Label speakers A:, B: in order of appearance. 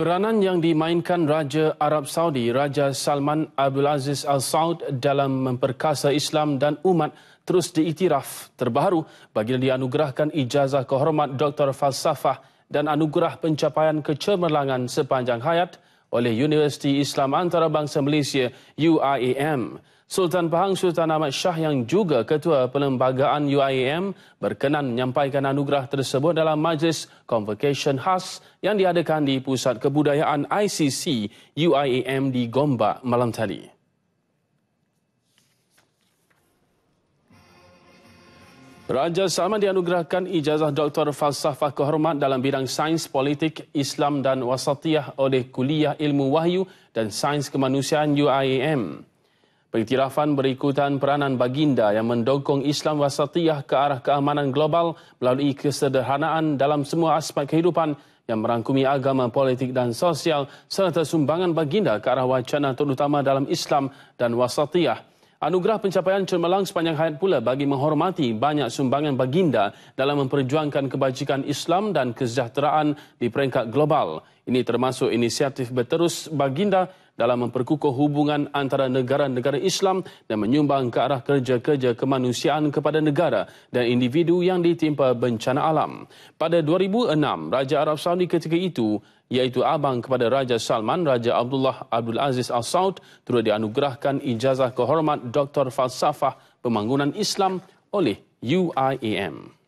A: Peranan yang dimainkan Raja Arab Saudi, Raja Salman Abdul Aziz Al Saud dalam memperkasa Islam dan umat terus diiktiraf. Terbaru, bagi dianugerahkan ijazah kehormat Dr. Falsafah dan anugerah pencapaian kecemerlangan sepanjang hayat, oleh Universiti Islam Antarabangsa Malaysia UIAM. Sultan Pahang Sultan Ahmad Shah yang juga ketua perlembagaan UIAM berkenan menyampaikan anugerah tersebut dalam majlis convocation khas yang diadakan di Pusat Kebudayaan ICC UIAM di Gombak malam tadi. Raja Salman dianugerahkan ijazah Doktor Falsafah Kehormat dalam bidang Sains Politik Islam dan Wasatiyah oleh Kuliah Ilmu Wahyu dan Sains Kemanusiaan UIAM. Pengiktirafan berikutan peranan baginda yang mendukung Islam Wasatiyah ke arah keamanan global melalui kesederhanaan dalam semua aspek kehidupan yang merangkumi agama, politik dan sosial serta sumbangan baginda ke arah wacana terutama dalam Islam dan Wasatiyah. Anugerah pencapaian cermelang sepanjang hayat pula bagi menghormati banyak sumbangan baginda dalam memperjuangkan kebajikan Islam dan kesejahteraan di peringkat global. Ini termasuk inisiatif berterus baginda dalam memperkukuh hubungan antara negara-negara Islam dan menyumbang ke arah kerja-kerja kemanusiaan kepada negara dan individu yang ditimpa bencana alam. Pada 2006, Raja Arab Saudi ketika itu iaitu abang kepada Raja Salman, Raja Abdullah Abdul Aziz Al Saud turut dianugerahkan ijazah kehormat Doktor Falsafah Pembangunan Islam oleh UIAM.